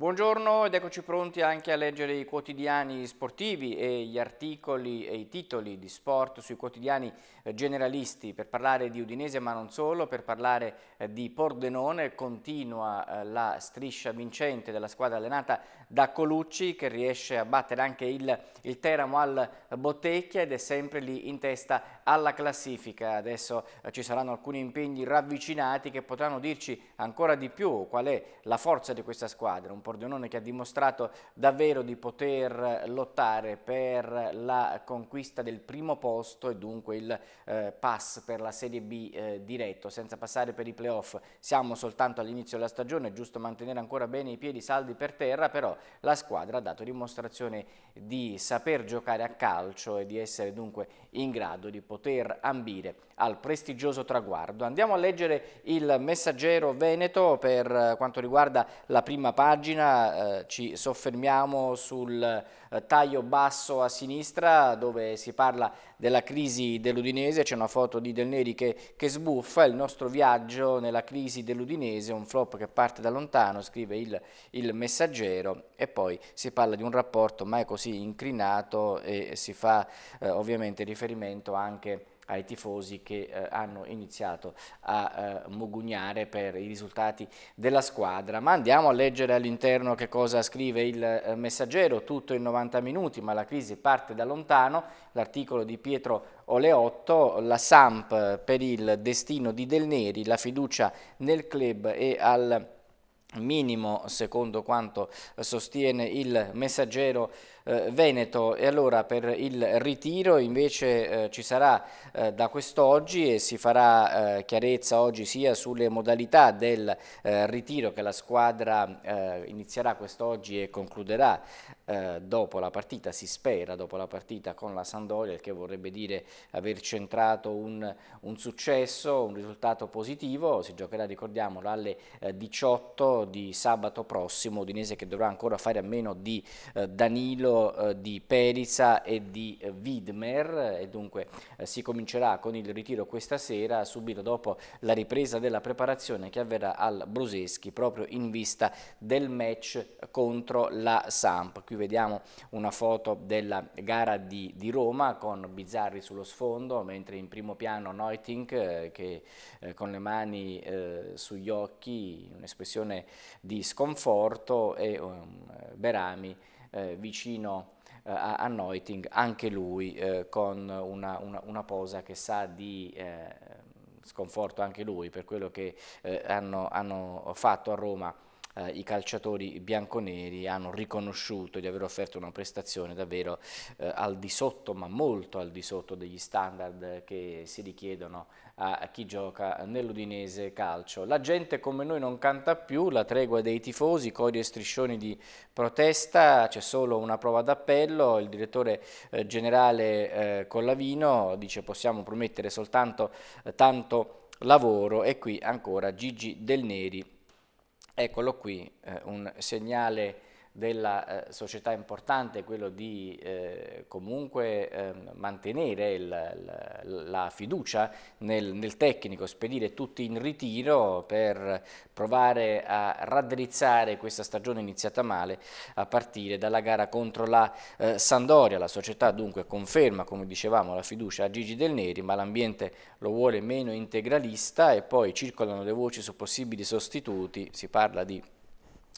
Buongiorno ed eccoci pronti anche a leggere i quotidiani sportivi e gli articoli e i titoli di sport sui quotidiani eh, generalisti per parlare di Udinese ma non solo, per parlare eh, di Pordenone continua eh, la striscia vincente della squadra allenata da Colucci che riesce a battere anche il, il Teramo al Bottecchia ed è sempre lì in testa alla classifica. Adesso ci saranno alcuni impegni ravvicinati che potranno dirci ancora di più qual è la forza di questa squadra, un po' Pordenone che ha dimostrato davvero di poter lottare per la conquista del primo posto e dunque il eh, pass per la Serie B eh, diretto senza passare per i playoff. Siamo soltanto all'inizio della stagione, è giusto mantenere ancora bene i piedi saldi per terra, però la squadra ha dato dimostrazione di saper giocare a calcio e di essere dunque in grado di poter ambire al prestigioso traguardo. Andiamo a leggere il messaggero Veneto per eh, quanto riguarda la prima pagina pagina eh, ci soffermiamo sul eh, taglio basso a sinistra dove si parla della crisi dell'Udinese, c'è una foto di Del Neri che, che, sbuffa il nostro viaggio nella crisi dell'Udinese, un flop che parte da lontano, scrive il, il, messaggero e poi si parla di un rapporto mai così incrinato e si fa eh, ovviamente riferimento anche a ai tifosi che eh, hanno iniziato a eh, mugugnare per i risultati della squadra. Ma andiamo a leggere all'interno che cosa scrive il eh, messaggero, tutto in 90 minuti, ma la crisi parte da lontano, l'articolo di Pietro Oleotto, la Samp per il destino di Del Neri, la fiducia nel club e al minimo, secondo quanto sostiene il messaggero eh, Veneto e allora per il ritiro invece eh, ci sarà eh, da quest'oggi e si farà chiarezza oggi sia sulle modalità del ritiro che la squadra inizierà quest'oggi e concluderà dopo la partita, si spera dopo la partita con la Sandoria, il che vorrebbe dire aver centrato un, un successo, un risultato positivo, si giocherà ricordiamolo alle 18 di sabato prossimo, Udinese che dovrà ancora fare a meno di Danilo quello eh, di Perizza e di eh, Widmer e dunque eh, si comincerà con il ritiro questa sera subito dopo la ripresa della preparazione che avverrà al Bruseschi proprio in vista del match contro la Samp. Qui vediamo una foto della gara di, di Roma con Bizzarri sullo sfondo mentre in primo piano Neutink che eh, con le mani eh, sugli occhi, un'espressione di sconforto e um, Berami eh, vicino eh, a, a Noiting, anche lui eh, con una, una, una, posa che sa di eh, sconforto anche lui per quello che eh, hanno, hanno fatto a Roma eh, i calciatori bianconeri hanno riconosciuto di aver offerto una prestazione davvero eh, al di sotto, ma molto al di sotto degli standard che si richiedono a chi gioca nell'Udinese calcio. La gente come noi non canta più, la tregua dei tifosi, cori e striscioni di protesta, c'è solo una prova d'appello, il direttore eh, generale eh, Collavino dice possiamo promettere soltanto eh, tanto lavoro e qui ancora Gigi Del Neri eccolo qui, eh, un segnale della eh, società importante è quello di eh, comunque eh, mantenere il, la, la, fiducia nel, nel, tecnico, spedire tutti in ritiro per provare a raddrizzare questa stagione iniziata male a partire dalla gara contro la eh, Sandoria. La società dunque conferma, come dicevamo, la fiducia a Gigi Del Neri, ma l'ambiente lo vuole meno integralista e poi circolano le voci su possibili sostituti, si parla di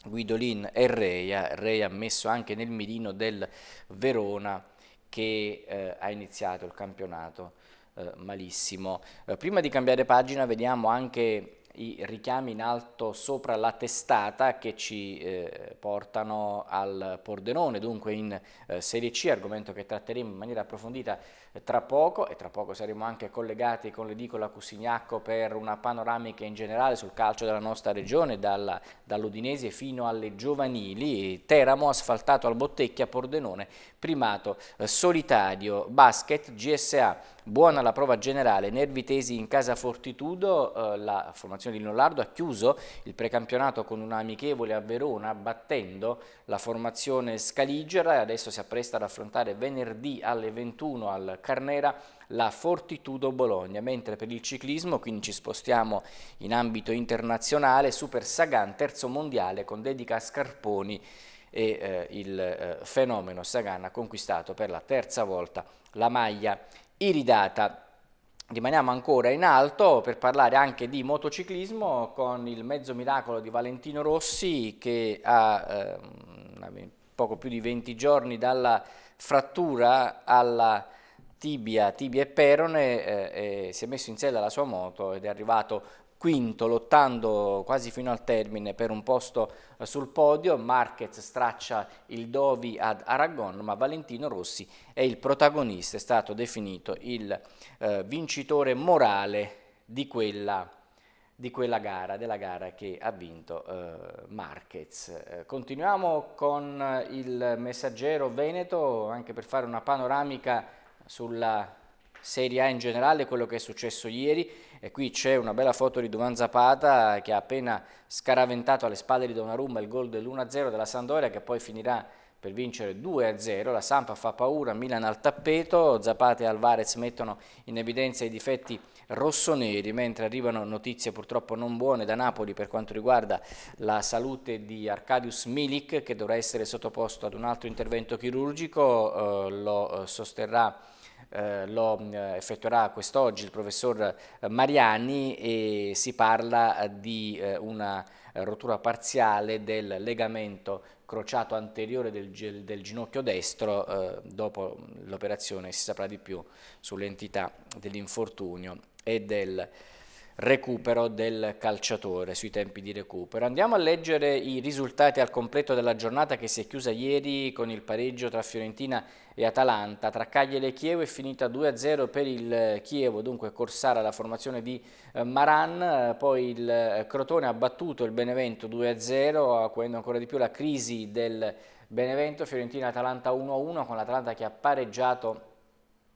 Guidolin e Reia, Reia messo anche nel mirino del Verona che eh, ha iniziato il campionato eh, malissimo. Eh, prima di cambiare pagina vediamo anche i richiami in alto sopra la testata che ci eh, portano al Pordenone, dunque in eh, Serie C, argomento che tratteremo in maniera approfondita tra poco e tra poco saremo anche collegati con l'edicola Cusignacco per una panoramica in generale sul calcio della nostra regione, dall'Udinese fino alle giovanili, Teramo asfaltato al Bottecchia, Pordenone, primato eh, solitario, basket, GSA, buona la prova generale, nervi tesi in casa Fortitudo, eh, la formazione di Leonardo ha chiuso il precampionato con una amichevole a Verona, battendo la formazione scaligera e adesso si appresta ad affrontare venerdì alle 21 al Carnera la Fortitudo Bologna, mentre per il ciclismo, quindi ci spostiamo in ambito internazionale, Super Sagan terzo mondiale con dedica a Scarponi e eh, il eh, fenomeno Sagan ha conquistato per la terza volta la maglia iridata. Rimaniamo ancora in alto per parlare anche di motociclismo con il mezzo miracolo di Valentino Rossi che ha eh, poco più di 20 giorni dalla frattura alla tibia, tibia e perone, eh, eh, si è messo in sella la sua moto ed è arrivato quinto, lottando quasi fino al termine per un posto eh, sul podio. Marquez straccia il Dovi ad Aragon, ma Valentino Rossi è il protagonista, è stato definito il eh, vincitore morale di quella, di quella, gara, della gara che ha vinto eh, Marquez. Eh, continuiamo con il messaggero Veneto, anche per fare una panoramica sulla Serie A in generale, quello che è successo ieri e qui c'è una bella foto di Duvan Zapata che ha appena scaraventato alle spalle di Donnarumma il gol dell'1-0 della Sandoria che poi finirà per vincere 2-0, la Sampa fa paura, Milan al tappeto, Zapata e Alvarez mettono in evidenza i difetti rossoneri, mentre arrivano notizie purtroppo non buone da Napoli per quanto riguarda la salute di Arcadius Milik che dovrà essere sottoposto ad un altro intervento chirurgico, eh, lo eh, sosterrà eh, lo eh, effettuerà quest'oggi il professor eh, Mariani e si parla di una rottura parziale del legamento crociato anteriore del, del ginocchio destro, dopo l'operazione si saprà di più sull'entità dell'infortunio e del recupero del calciatore, sui tempi di recupero. Andiamo a leggere i risultati al completo della giornata che si è chiusa ieri con il pareggio tra Fiorentina e e Atalanta. Tra Cagliari e Chievo è finita 2-0 per il eh, Chievo, dunque Corsara la formazione di eh, Maran, eh, poi il Crotone ha battuto il Benevento 2-0, acuendo ancora di più la crisi del Benevento, Fiorentina-Atalanta 1-1 con l'Atalanta che ha pareggiato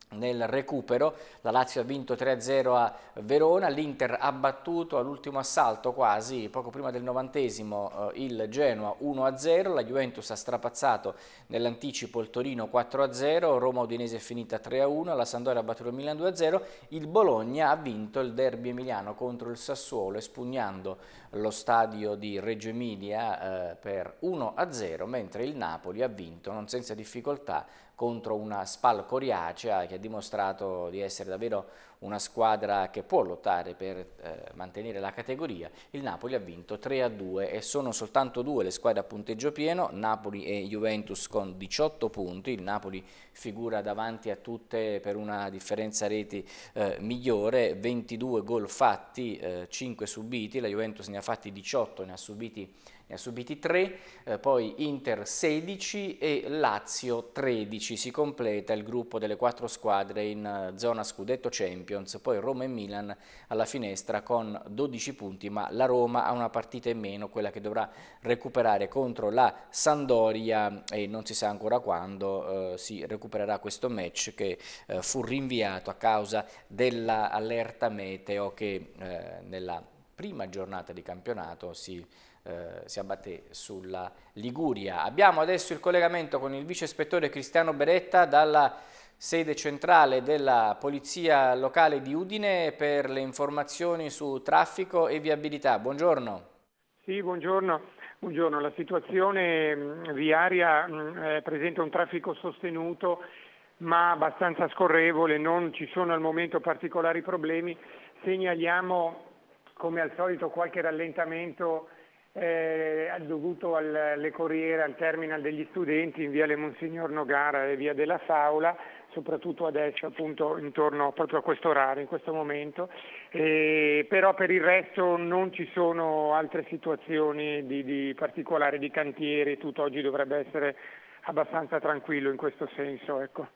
nel recupero, la Lazio ha vinto 3-0 a Verona, l'Inter ha battuto all'ultimo assalto quasi poco prima del novantesimo eh, il Genoa 1-0, la Juventus ha strapazzato nell'anticipo il Torino 4-0, Roma Udinese è finita 3-1, la Sandoria ha battuto il Milan 2-0, il Bologna ha vinto il derby emiliano contro il Sassuolo espugnando lo stadio di Reggio Emilia eh, per 1-0, mentre il Napoli ha vinto non senza difficoltà contro una Spal Coriacea che ha dimostrato di essere davvero una squadra che può lottare per eh, mantenere la categoria. Il Napoli ha vinto 3-2 a e sono soltanto due le squadre a punteggio pieno, Napoli e Juventus con 18 punti, il Napoli figura davanti a tutte per una differenza reti eh, migliore, 22 gol fatti, eh, 5 subiti, la Juventus ne ha fatti 18, ne ha subiti ne ha subiti 3, eh, poi Inter 16 e Lazio 13, si completa il gruppo delle quattro squadre in eh, zona scudetto Champions, poi Roma e Milan alla finestra con 12 punti, ma la Roma ha una partita in meno, quella che dovrà recuperare contro la Sandoria e non si sa ancora quando eh, si recupererà questo match che eh, fu rinviato a causa dell'allerta meteo che eh, nella prima giornata di campionato si eh, si abbatté sulla Liguria. Abbiamo adesso il collegamento con il vice ispettore Cristiano Beretta dalla sede centrale della Polizia Locale di Udine per le informazioni su traffico e viabilità. Buongiorno. Sì, buongiorno. Buongiorno, la situazione mm, viaria mm, eh, presenta un traffico sostenuto ma abbastanza scorrevole, non ci sono al momento particolari problemi, segnaliamo come al solito qualche rallentamento eh, dovuto alle corriere al terminal degli studenti in via Le Monsignor Nogara e via della Saula, soprattutto adesso appunto intorno proprio a questo orario, in questo momento, eh, però per il resto non ci sono altre situazioni di, di particolare di cantieri, tutto oggi dovrebbe essere abbastanza tranquillo in questo senso. Ecco.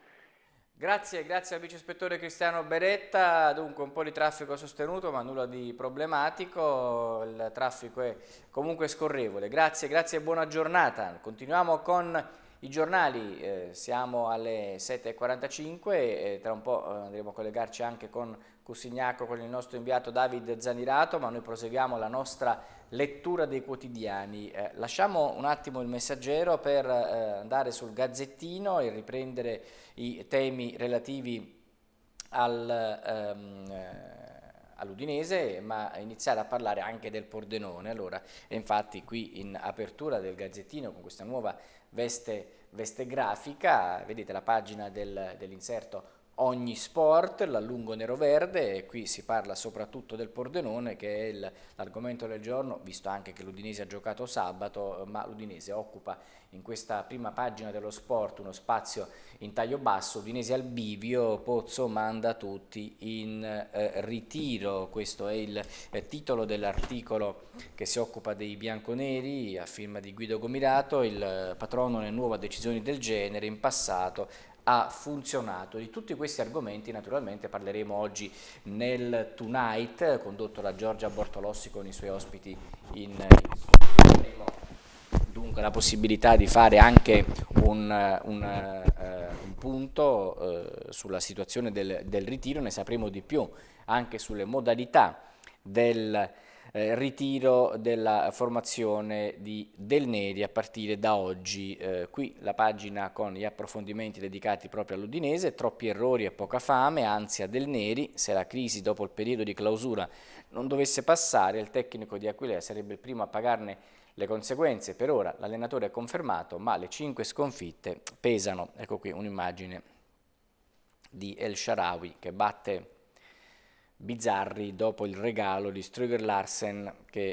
Grazie, grazie al vice ispettore Cristiano Beretta, dunque un po' di traffico sostenuto ma nulla di problematico, il traffico è comunque scorrevole. Grazie, grazie e buona giornata. Continuiamo con i giornali, eh, siamo alle 7.45, e eh, tra un po' eh, andremo a collegarci anche con Cusignacco, con il nostro inviato David Zanirato, ma noi proseguiamo la nostra lettura dei quotidiani. Eh, lasciamo un attimo il messaggero per eh, andare sul gazzettino e riprendere i temi relativi al... Ehm, all'Udinese, ma iniziare a parlare anche del Pordenone. Allora, infatti qui in apertura del Gazzettino con questa nuova veste, veste grafica, vedete la pagina del, dell'inserto ogni sport, l'allungo nero-verde, e qui si parla soprattutto del Pordenone che è l'argomento del giorno, visto anche che l'Udinese ha giocato sabato, eh, ma l'Udinese occupa in questa prima pagina dello sport uno spazio in taglio basso, Udinese al bivio, Pozzo manda tutti in eh, ritiro, questo è il eh, titolo dell'articolo che si occupa dei bianconeri a firma di Guido Gomirato, il eh, patrono nel nuovo a decisioni del genere, in passato ha funzionato. Di tutti questi argomenti naturalmente parleremo oggi nel Tonight condotto da Giorgia Bortolossi con i suoi ospiti in, in dunque la possibilità di fare anche un, un, uh, un punto uh, sulla situazione del, del, ritiro, ne sapremo di più anche sulle modalità del eh, ritiro della formazione di Del Neri a partire da oggi. Eh, qui la pagina con gli approfondimenti dedicati proprio all'Udinese, troppi errori e poca fame, ansia Del Neri, se la crisi dopo il periodo di clausura non dovesse passare, il tecnico di Aquilea sarebbe il primo a pagarne le conseguenze. Per ora l'allenatore è confermato, ma le cinque sconfitte pesano. Ecco qui un'immagine di El Sharawi che batte bizzarri dopo il regalo di Ströger Larsen che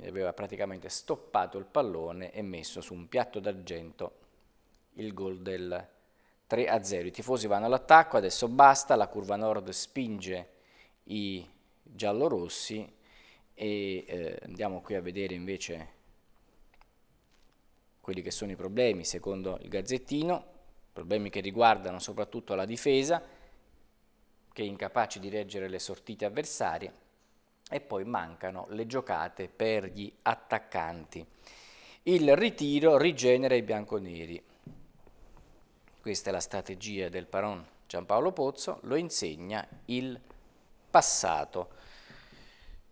eh, aveva praticamente stoppato il pallone e messo su un piatto d'argento il gol del 3-0. I tifosi vanno all'attacco, adesso basta, la curva nord spinge i giallorossi e eh, andiamo qui a vedere invece quelli che sono i problemi secondo il Gazzettino, problemi che riguardano soprattutto la difesa che è incapace di reggere le sortite avversarie e poi mancano le giocate per gli attaccanti. Il ritiro rigenera i bianconeri. Questa è la strategia del paron Giampaolo Pozzo, lo insegna il passato.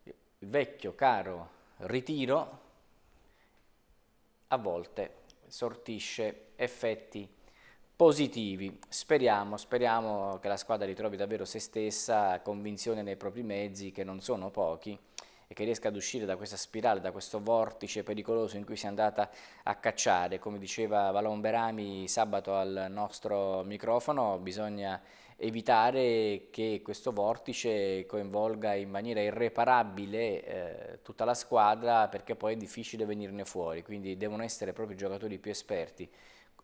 Il vecchio caro ritiro a volte sortisce effetti positivi. Speriamo, speriamo che la squadra ritrovi davvero se stessa, convinzione nei propri mezzi, che non sono pochi, e che riesca ad uscire da questa spirale, da questo vortice pericoloso in cui si è andata a cacciare. Come diceva Valon Berami sabato al nostro microfono, bisogna evitare che questo vortice coinvolga in maniera irreparabile eh, tutta la squadra perché poi è difficile venirne fuori, quindi devono essere proprio i giocatori più esperti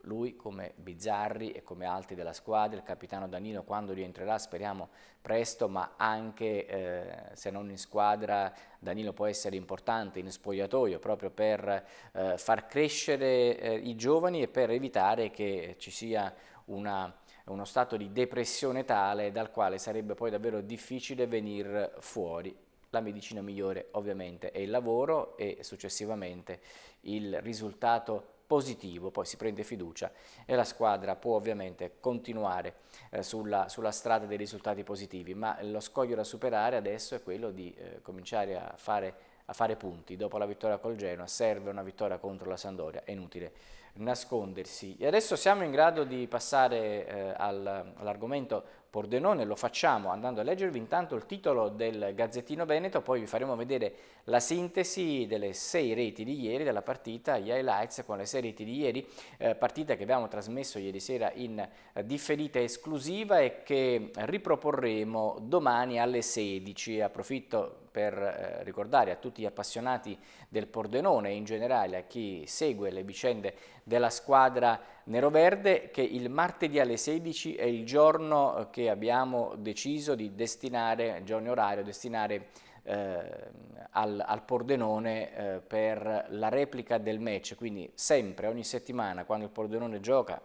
lui come Bizzarri e come altri della squadra, il capitano Danino quando rientrerà speriamo presto, ma anche eh, se non in squadra Danilo può essere importante in spogliatoio proprio per eh, far crescere eh, i giovani e per evitare che ci sia una, uno stato di depressione tale dal quale sarebbe poi davvero difficile venire fuori. La medicina migliore ovviamente è il lavoro e successivamente il risultato positivo, poi si prende fiducia e la squadra può ovviamente continuare eh, sulla, sulla, strada dei risultati positivi, ma lo scoglio da superare adesso è quello di eh, cominciare a fare, a fare, punti. Dopo la vittoria col Genoa serve una vittoria contro la Sandoria, è inutile nascondersi. E adesso siamo in grado di passare eh, all'argomento Pordenone, lo facciamo andando a leggervi intanto il titolo del Gazzettino Veneto, poi vi faremo vedere la sintesi delle sei reti di ieri della partita, gli highlights con le sei reti di ieri, eh, partita che abbiamo trasmesso ieri sera in eh, differita esclusiva e che riproporremo domani alle 16. Approfitto per eh, ricordare a tutti gli appassionati del Pordenone e in generale a chi segue le vicende della squadra Neroverde che il martedì alle 16 è il giorno eh, che abbiamo deciso di destinare, giorno orario, destinare eh, al, al, Pordenone eh, per la replica del match, quindi sempre, ogni settimana, quando il Pordenone gioca,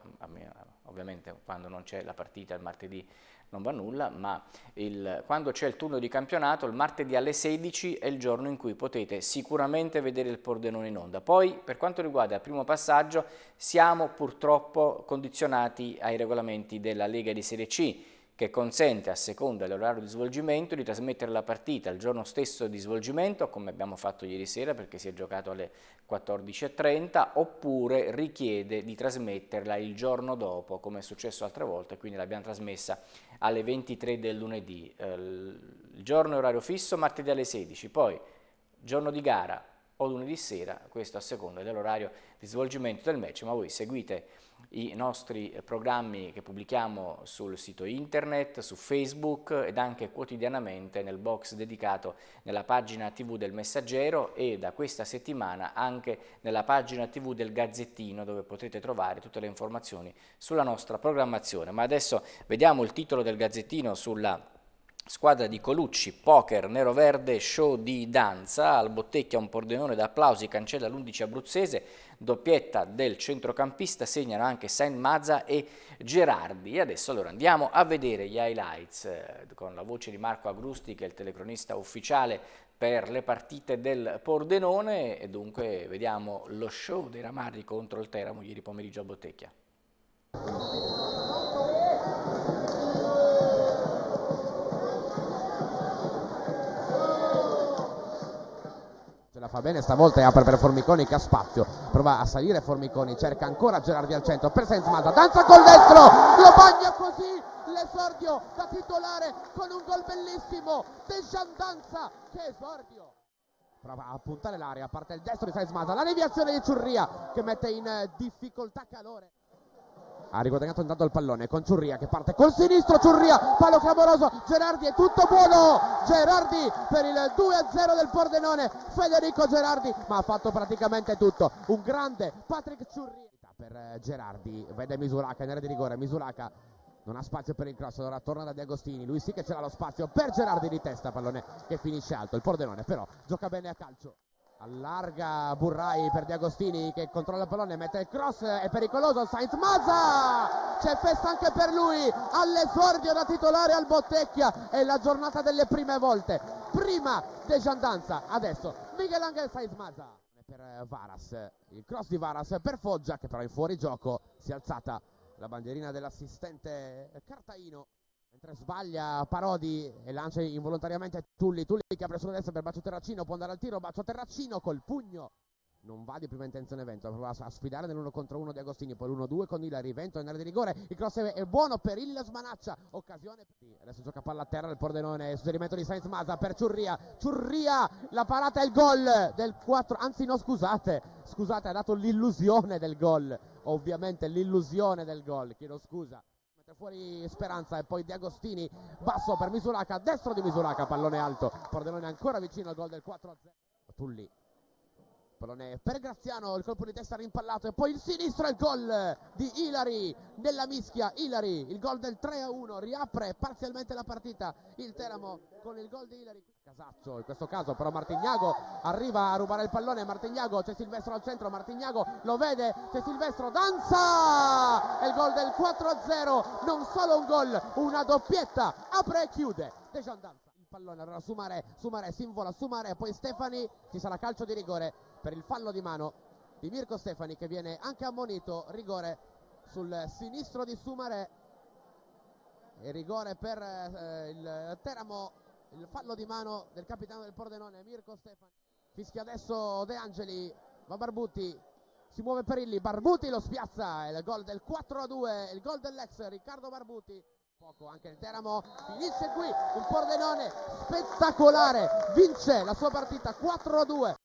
ovviamente quando non c'è la partita il martedì non va nulla, ma il, quando c'è il turno di campionato, il martedì alle 16 è il giorno in cui potete sicuramente vedere il Pordenone in onda. Poi, per quanto riguarda il primo passaggio, siamo purtroppo condizionati ai regolamenti della Lega di Serie C, che consente a seconda dell'orario di svolgimento di trasmettere la partita il giorno stesso di svolgimento, come abbiamo fatto ieri sera perché si è giocato alle 14.30, oppure richiede di trasmetterla il giorno dopo, come è successo altre volte, quindi l'abbiamo trasmessa alle 23 del lunedì. Eh, il giorno è orario fisso martedì alle 16, poi giorno di gara o lunedì sera, questo a seconda dell'orario di svolgimento del match, ma voi seguite i nostri programmi che pubblichiamo sul sito internet, su Facebook ed anche quotidianamente nel box dedicato nella pagina tv del Messaggero e da questa settimana anche nella pagina tv del Gazzettino dove potrete trovare tutte le informazioni sulla nostra programmazione. Ma adesso vediamo il titolo del Gazzettino sulla Squadra di Colucci, poker, nero-verde, show di danza, al bottecchia un pordenone d'applausi, cancella l'11 abruzzese, doppietta del centrocampista, segnano anche Saint Mazza e Gerardi. E adesso allora andiamo a vedere gli highlights eh, con la voce di Marco Agrusti che è il telecronista ufficiale per le partite del Pordenone e dunque vediamo lo show dei Ramarri contro il Teramo ieri pomeriggio a Bottecchia. fa bene stavolta e apre per Formiconi che ha spazio prova a salire Formiconi cerca ancora Gerardi al centro per Senzmazza danza col destro lo bagna così l'esordio da titolare con un gol bellissimo De danza che esordio prova a puntare l'area parte il destro di Senzmazza la deviazione di Ciurria che mette in eh, difficoltà Calore ha riguadagnato intanto il pallone con Ciurria che parte col sinistro Ciurria palo clamoroso Gerardi è tutto buono Gerardi per il 2-0 del Pordenone Federico Gerardi ma ha fatto praticamente tutto un grande Patrick Ciurria per eh, Gerardi vede Misuraca in area di rigore Misuraca non ha spazio per il cross, allora torna da De Agostini, lui sì che c'era lo spazio per Gerardi di testa, pallone che finisce alto, il Pordenone però gioca bene a calcio. Allarga Burrai per Diagostini che controlla il pallone, mette il cross, è pericoloso, Sainz Mazza! C'è festa anche per lui, all'esordio da titolare al Bottecchia, è la giornata delle prime volte. Prima De Giandanza, adesso Miguel Angel Sainz Mazza. Per eh, Varas, il cross di Varas per Foggia che però è fuori gioco, si è alzata la bandierina dell'assistente Cartaino. Mentre sbaglia Parodi e lancia involontariamente Tulli, Tulli che apre sulla destra per Bacio Terracino, può andare al tiro, Bacio Terracino col pugno. Non va di prima intenzione Vento, prova a sfidare nell'uno contro uno di Agostini, poi l'uno due con Ilari, Vento in area di rigore, il cross è buono per il Smanaccia, occasione Adesso gioca palla a terra del Pordenone, suggerimento di Sainz Maza per Ciurria, Ciurria, la parata e il gol del 4, anzi no scusate, scusate ha dato l'illusione del gol, ovviamente l'illusione del gol, chiedo scusa fuori Speranza e poi Di Agostini basso per Misuraca, destro di Misuraca, pallone alto, Pordenone ancora vicino al gol del 4-0. Tulli pallone per Graziano, il colpo di testa rimpallato e poi il sinistro e il gol di Ilari nella mischia. Ilari, il gol del 3-1, riapre parzialmente la partita il Teramo con il gol di Ilari. Casazzo in questo caso però Martignago arriva a rubare il pallone, Martignago c'è Silvestro al centro, Martignago lo vede, c'è Silvestro, danza! E il gol del 4-0, non solo un gol, una doppietta, apre e chiude. Dejan danza. Il pallone allora Sumare, Sumare si invola, Sumare, poi Stefani, ci sarà calcio di rigore per il fallo di mano di Mirko Stefani che viene anche ammonito, rigore sul sinistro di Sumare e rigore per eh, il Teramo, il fallo di mano del capitano del Pordenone Mirko Stefani. Fischia adesso De Angeli, va Barbuti, si muove Perilli, Barbuti lo spiazza, il gol del 4-2, a il gol dell'ex Riccardo Barbuti. Poco anche il Teramo finisce qui, un Pordenone spettacolare, vince la sua partita 4-2. a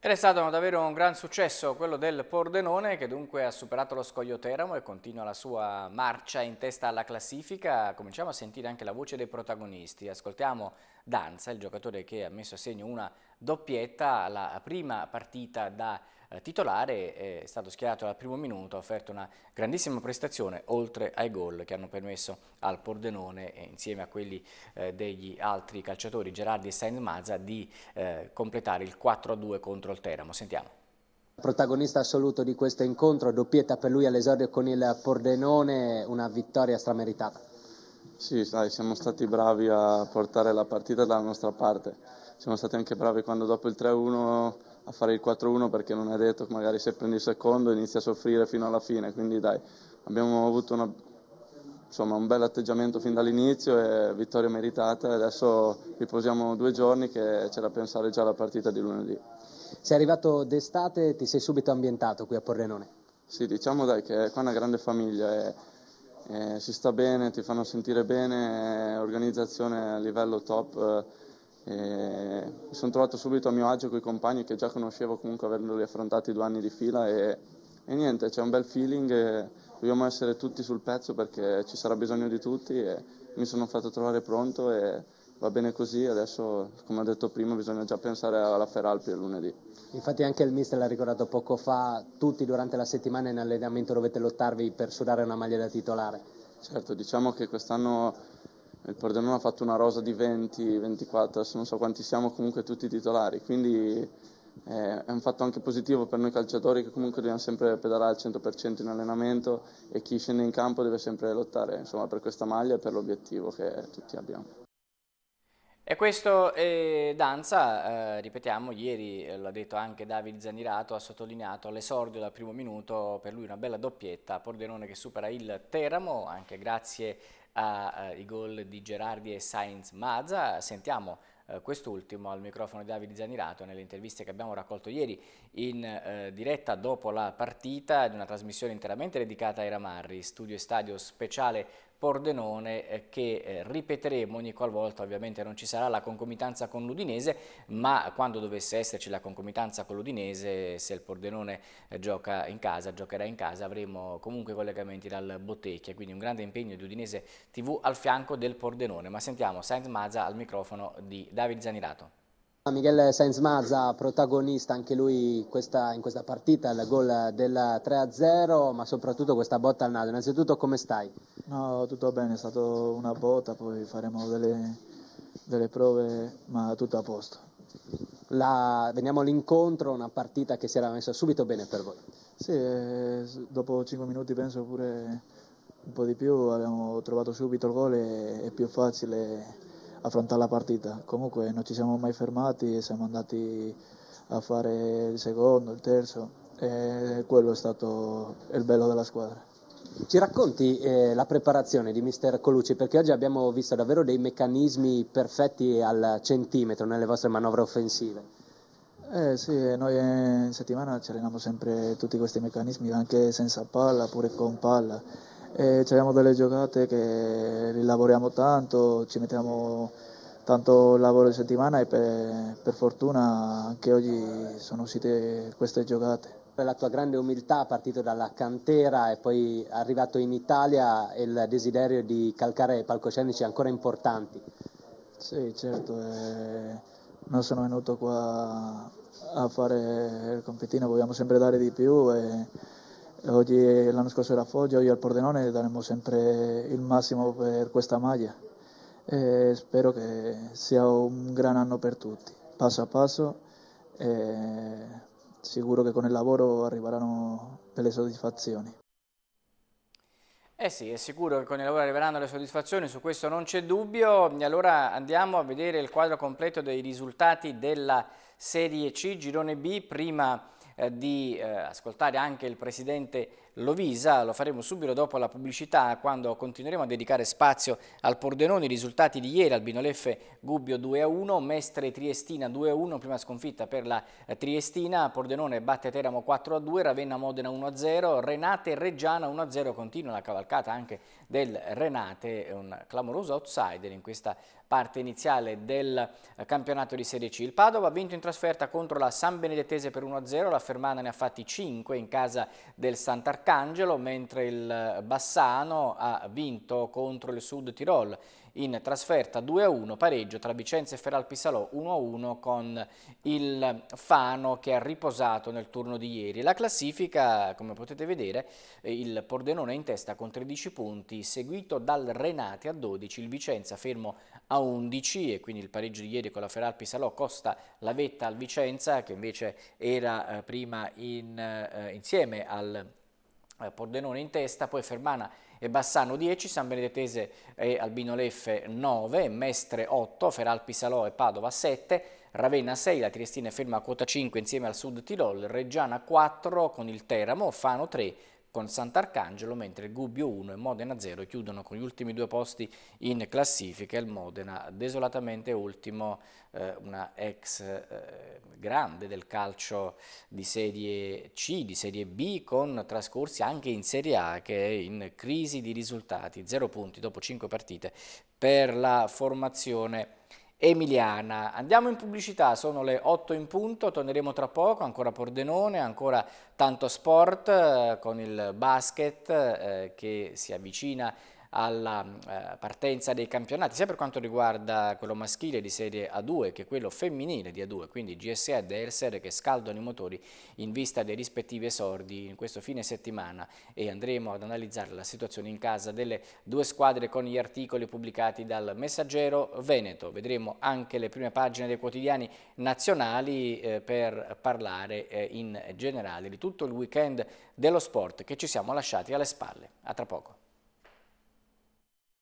ed è stato davvero un gran successo quello del Pordenone che dunque ha superato lo scoglio Teramo e continua la sua marcia in testa alla classifica. Cominciamo a sentire anche la voce dei protagonisti. Ascoltiamo Danza, il giocatore che ha messo a segno una doppietta alla prima partita da eh, titolare, è stato schierato dal primo minuto, ha offerto una grandissima prestazione oltre ai gol che hanno permesso al Pordenone insieme a quelli eh, degli altri calciatori Gerardi e Sainz Mazza di eh, completare il 4-2 contro il Teramo. Sentiamo protagonista assoluto di questo incontro, doppietta per lui all'esordio con il Pordenone, una vittoria strameritata. Sì, sai, siamo stati bravi a portare la partita dalla nostra parte, siamo stati anche bravi quando dopo il 3-1 a fare il 4-1 perché non è detto che magari se prendi il secondo inizia a soffrire fino alla fine, quindi dai, abbiamo avuto una, insomma, un bel atteggiamento fin dall'inizio e vittoria meritata, adesso riposiamo due giorni che c'è da pensare già alla partita di lunedì. Sei arrivato d'estate e ti sei subito ambientato qui a Porrenone. Sì, diciamo dai che qua è una grande famiglia. E... Eh, si sta bene, ti fanno sentire bene, organizzazione a livello top. Eh, e mi sono trovato subito a mio agio con i compagni che già conoscevo comunque avendoli affrontati due anni di fila e, e niente, c'è un bel feeling e dobbiamo essere tutti sul pezzo perché ci sarà bisogno di tutti e mi sono fatto trovare pronto e va bene così, adesso come ho detto prima bisogna già pensare alla Feralpi il lunedì. Infatti anche il mister l'ha ricordato poco fa, tutti durante la settimana in allenamento dovete lottarvi per sudare una maglia da titolare. Certo, diciamo che quest'anno il Pordenone ha fatto una rosa di 20, 24, adesso non so quanti siamo, comunque tutti titolari, quindi eh, è un fatto anche positivo per noi calciatori che comunque dobbiamo sempre pedalare al 100% in allenamento e chi scende in campo deve sempre lottare insomma, per questa maglia e per l'obiettivo che tutti abbiamo. E questo è eh, Danza, eh, ripetiamo, ieri eh, l'ha detto anche David Zanirato, ha sottolineato l'esordio dal primo minuto, per lui una bella doppietta, Pordenone che supera il Teramo, anche grazie ai gol di Gerardi e Sainz Mazza. Sentiamo eh, quest'ultimo al microfono di Davide Zanirato nelle interviste che abbiamo raccolto ieri in eh, diretta dopo la partita di una trasmissione interamente dedicata ai Ramarri, studio e stadio speciale Pordenone eh, che eh, ripeteremo ogni qualvolta ovviamente non ci sarà la concomitanza con l'Udinese ma quando dovesse esserci la concomitanza con l'Udinese se il Pordenone eh, gioca in casa, giocherà in casa avremo comunque collegamenti dal Bottecchia quindi un grande impegno di Udinese TV al fianco del Pordenone ma sentiamo Sainz Mazza al microfono di Davide Zanirato. Ah, Miguel Sainz Mazza, protagonista anche lui questa, in questa partita, il gol del 3-0, ma soprattutto questa botta al naso. Innanzitutto come stai? No, tutto bene, è stata una botta, poi faremo delle, delle prove, ma tutto a posto. La, veniamo all'incontro, una partita che si era messa subito bene per voi. Sì, eh, dopo 5 minuti penso pure un po' di più, abbiamo trovato subito il gol e è più facile affrontare la partita. Comunque non ci siamo mai fermati e siamo andati a fare il secondo, il terzo e quello è stato il bello della squadra. Ci racconti eh, la preparazione di mister Colucci perché oggi abbiamo visto davvero dei meccanismi perfetti al centimetro nelle vostre manovre offensive. Eh sì, noi in settimana ci alleniamo sempre tutti questi meccanismi, anche senza palla, pure con palla e abbiamo delle giocate che lavoriamo tanto, ci mettiamo tanto lavoro di settimana e per, per fortuna anche oggi sono uscite queste giocate la tua grande umiltà partito dalla cantera e poi arrivato in Italia e il desiderio di calcare palcoscenici ancora importanti. Sì, certo, eh, non sono venuto qua a fare il compitino, vogliamo sempre dare di più e eh, oggi, l'anno scorso era a Foggia, oggi al Pordenone daremo sempre il massimo per questa maglia e spero che sia un gran anno per tutti, passo a passo e sicuro che con il lavoro arriveranno delle soddisfazioni. Eh sì, è sicuro che con il lavoro arriveranno le soddisfazioni, su questo non c'è dubbio. Allora andiamo a vedere il quadro completo dei risultati della Serie C, Girone B, prima eh, di eh, ascoltare anche il presidente Lovisa, lo faremo subito dopo la pubblicità quando continueremo a dedicare spazio al Pordenone, i risultati di ieri al Binoleffe Gubbio 2-1, Mestre Triestina 2-1, prima sconfitta per la eh, Triestina, Pordenone batte Teramo 4-2, Ravenna Modena 1-0, Renate Reggiana 1-0, continua la cavalcata anche del Renate, un clamoroso outsider in questa parte iniziale del eh, campionato di Serie C. Il Padova ha vinto in trasferta contro la San Benedettese per 1-0, la Fermana ne ha fatti 5 in casa del Sant'Arcangelo, mentre il eh, Bassano ha vinto contro il Sud Tirol in trasferta 2-1, pareggio tra Vicenza e Feralpisalò 1-1 con il Fano che ha riposato nel turno di ieri. La classifica, come potete vedere, eh, il Pordenone in testa con 13 punti, seguito dal Renate a 12, il Vicenza fermo a 11 e quindi il pareggio di ieri con la Feralpisalò costa la vetta al Vicenza che invece era eh, prima in, eh, insieme al Pordenone in testa, poi Fermana e Bassano 10, San Benedettese e Albino Leffe 9, Mestre 8, Feralpi Salò e Padova 7, Ravenna 6, la Triestina ferma a quota 5 insieme al Sud Tirol, Reggiana 4 con il Teramo, Fano 3, con Sant'Arcangelo, mentre Gubbio 1 e Modena 0 chiudono con gli ultimi due posti in classifica, il Modena desolatamente ultimo, eh, una ex eh, grande del calcio di Serie C, di Serie B, con trascorsi anche in Serie A che è in crisi di risultati, 0 punti dopo 5 partite per la formazione Emiliana. Andiamo in pubblicità, sono le 8 in punto, torneremo tra poco, ancora Pordenone, ancora tanto sport eh, con il basket eh, che si avvicina alla eh, partenza dei campionati, sia per quanto riguarda quello maschile di serie A2 che quello femminile di A2, quindi GSE e ELSER che scaldano i motori in vista dei rispettivi esordi in questo fine settimana e andremo ad analizzare la situazione in casa delle due squadre con gli articoli pubblicati dal Messaggero Veneto. Vedremo anche le prime pagine dei quotidiani nazionali eh, per parlare eh, in generale di tutto il weekend dello sport che ci siamo lasciati alle spalle. A tra poco.